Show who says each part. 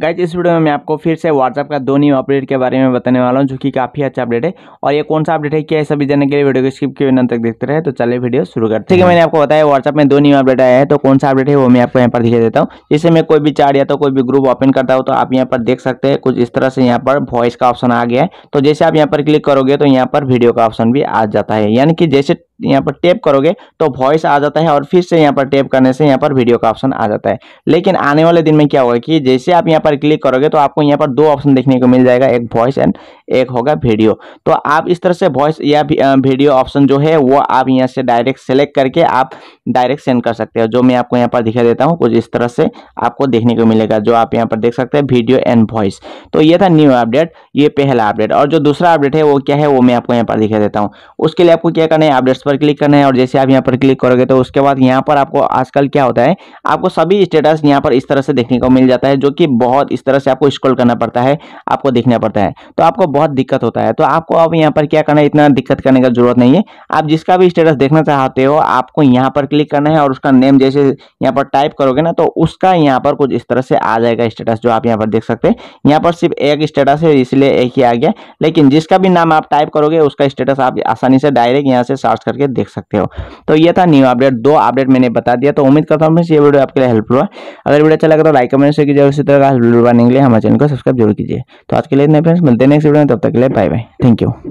Speaker 1: guys इस video में मैं आपको फिर से व्हाट्सअप का दो न्यू अपडेट के बारे में बताने वाला हूँ जो कि काफ़ी अच्छा अपडेट है और ये कौन सा अपडेट है क्या है सभी जानने के लिए वीडियो को स्किप किए बिना तक देखते रहे तो चलिए वीडियो शुरू करते हैं मैंने आपको बताया व्हाट्सअप में दो न्यू अपडेट आया है तो कौन सा अपडेट है वो मैं आपको यहाँ पर दिखा देता हूँ जैसे मैं कोई भी चार्ट या तो कोई भी ग्रुप ओपन करता हूँ तो आप यहाँ पर देख सकते हैं कुछ इस तरह से यहाँ पर वॉइस का ऑप्शन आ गया है तो जैसे आप यहाँ पर क्लिक करोगे तो यहाँ पर वीडियो का ऑप्शन भी आ जाता है यानी कि जैसे यहाँ पर टैप करोगे तो वॉइस आ जाता है और फिर से यहाँ पर टैप करने से यहाँ पर वीडियो का ऑप्शन आ जाता है लेकिन आने वाले दिन में क्या होगा कि जैसे आप यहाँ पर क्लिक करोगे तो आपको यहाँ पर दो ऑप्शन देखने को मिल जाएगा एक वॉइस एंड एक होगा वीडियो तो आप इस तरह से वॉइस या वीडियो ऑप्शन जो है वो आप यहाँ से डायरेक्ट सेलेक्ट करके आप डायरेक्ट सेंड कर सकते हो जो मैं आपको यहाँ पर दिखा देता हूँ कुछ इस तरह से आपको देखने को मिलेगा जो आप यहाँ पर देख सकते हैं वीडियो एंड वॉइस तो ये था न्यू अपडेट ये पहला अपडेट और जो दूसरा अपडेट है वो क्या है वो मैं आपको यहाँ पर दिखा देता हूँ उसके लिए आपको क्या करना है अपडेट्स पर क्लिक करना है और जैसे आप यहाँ पर क्लिक करोगे तो उसके बाद यहाँ पर आपको आजकल क्या होता है आपको सभी स्टेटस यहाँ पर इस तरह से देखने को मिल जाता है जो कि बहुत इस तरह से आपको स्क्रॉल करना पड़ता है आपको देखना पड़ता है तो आपको बहुत दिक्कत होता है तो आपको अब यहाँ पर क्या करना है इतना दिक्कत करने का जरूरत नहीं है आप जिसका भी स्टेटस देखना चाहते हो आपको यहाँ पर क्लिक करना है और उसका नेम जैसे यहाँ पर टाइप करोगे ना तो उसका यहाँ पर कुछ इस तरह से आ जाएगा स्टेटस जो आप यहाँ पर देख सकते हैं यहाँ पर सिर्फ एक स्टेटस है इसलिए एक ही आ गया लेकिन जिसका भी नाम आप टाइप करोगे उसका स्टेटस आप आसानी से डायरेक्ट यहाँ से सर्च करके देख सकते हो तो यह था न्यू अपडेट दो अपडेट मैंने बता दिया तो उम्मीद करता हूँ ये वीडियो आपके लिए हेल्पफुल हुआ अगर वीडियो अच्छा लगा तो लाइक कमेंट से जरूर इसी तरह का हेल्पफुल बनने के लिए हमारे चैनल को सब्सक्राइब जरूर कीजिए तो आज के लिए इतने फ्रेंड्स मिलते हैं नेक्स्ट वीडियो हैं तब तक के लिए बाय बाय थैंक यू